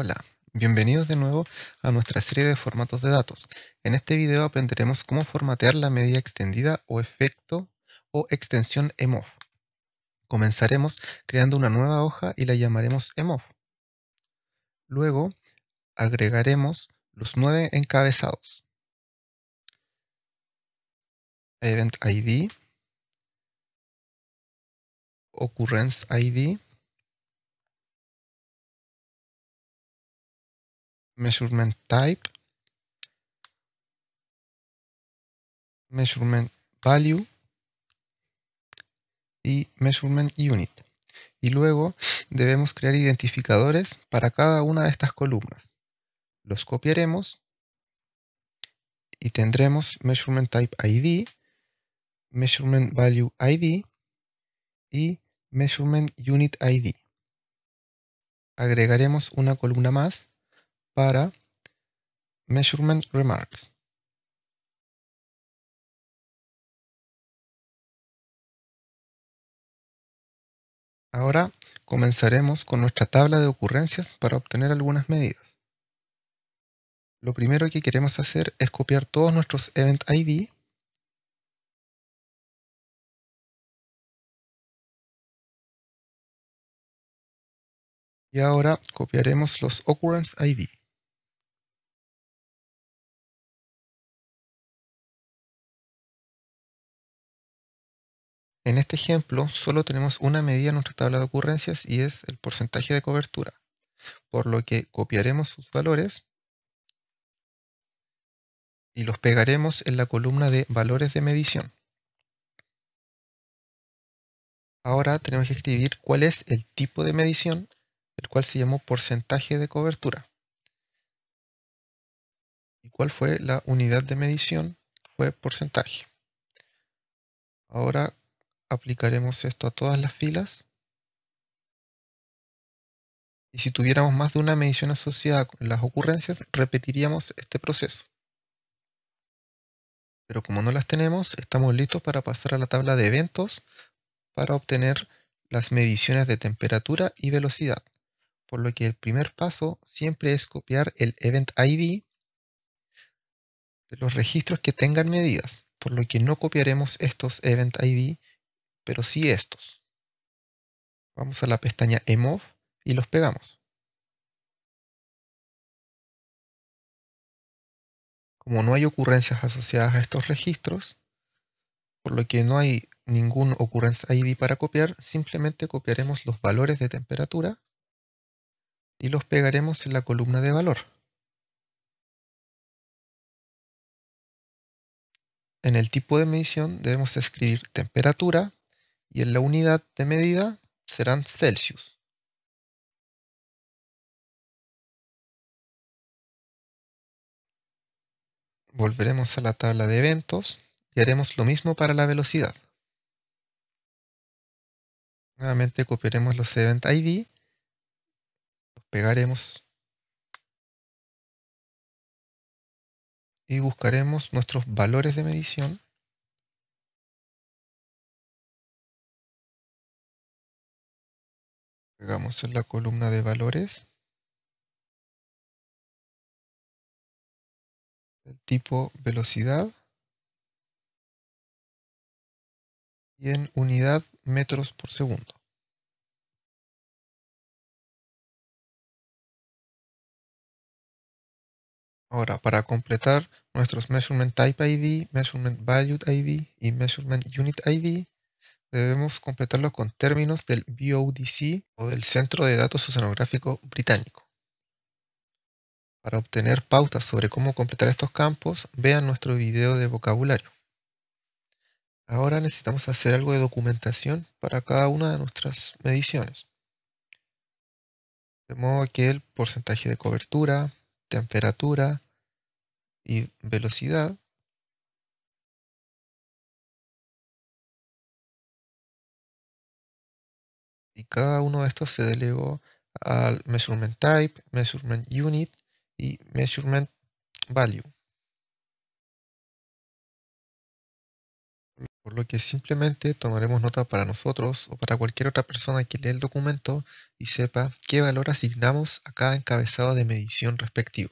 Hola, bienvenidos de nuevo a nuestra serie de formatos de datos. En este video aprenderemos cómo formatear la medida extendida o efecto o extensión EMOF. Comenzaremos creando una nueva hoja y la llamaremos EMOF. Luego agregaremos los nueve encabezados. Event ID, Occurrence ID, measurement type, measurement value y measurement unit. Y luego debemos crear identificadores para cada una de estas columnas. Los copiaremos y tendremos measurement type ID, measurement value ID y measurement unit ID. Agregaremos una columna más para Measurement Remarks. Ahora comenzaremos con nuestra tabla de ocurrencias para obtener algunas medidas. Lo primero que queremos hacer es copiar todos nuestros Event ID y ahora copiaremos los Occurrence ID. En este ejemplo, solo tenemos una medida en nuestra tabla de ocurrencias y es el porcentaje de cobertura, por lo que copiaremos sus valores y los pegaremos en la columna de valores de medición. Ahora tenemos que escribir cuál es el tipo de medición, el cual se llamó porcentaje de cobertura. ¿Y cuál fue la unidad de medición? Fue porcentaje. Ahora aplicaremos esto a todas las filas. Y si tuviéramos más de una medición asociada con las ocurrencias, repetiríamos este proceso. Pero como no las tenemos, estamos listos para pasar a la tabla de eventos para obtener las mediciones de temperatura y velocidad. Por lo que el primer paso siempre es copiar el Event ID de los registros que tengan medidas, por lo que no copiaremos estos Event ID pero sí estos. Vamos a la pestaña EMOV y los pegamos. Como no hay ocurrencias asociadas a estos registros, por lo que no hay ningún ocurrencia ID para copiar, simplemente copiaremos los valores de temperatura y los pegaremos en la columna de valor. En el tipo de medición debemos escribir temperatura y en la unidad de medida serán celsius. Volveremos a la tabla de eventos y haremos lo mismo para la velocidad. Nuevamente copiaremos los event ID, los pegaremos y buscaremos nuestros valores de medición Hagamos en la columna de valores el tipo velocidad y en unidad metros por segundo. Ahora, para completar nuestros Measurement Type ID, Measurement Value ID y Measurement Unit ID, debemos completarlo con términos del BODC o del Centro de Datos Oceanográfico Británico. Para obtener pautas sobre cómo completar estos campos, vean nuestro video de vocabulario. Ahora necesitamos hacer algo de documentación para cada una de nuestras mediciones. De modo que el porcentaje de cobertura, temperatura y velocidad y cada uno de estos se delegó al measurement type, measurement unit y measurement value. Por lo que simplemente tomaremos nota para nosotros o para cualquier otra persona que lee el documento y sepa qué valor asignamos a cada encabezado de medición respectivo.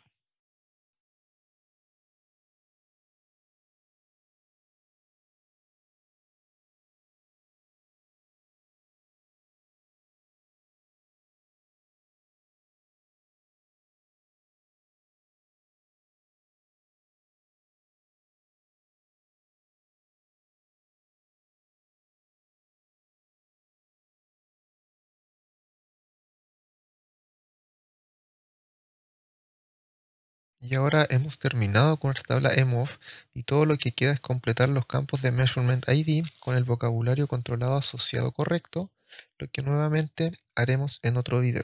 Y ahora hemos terminado con la tabla MOF y todo lo que queda es completar los campos de Measurement ID con el vocabulario controlado asociado correcto, lo que nuevamente haremos en otro video.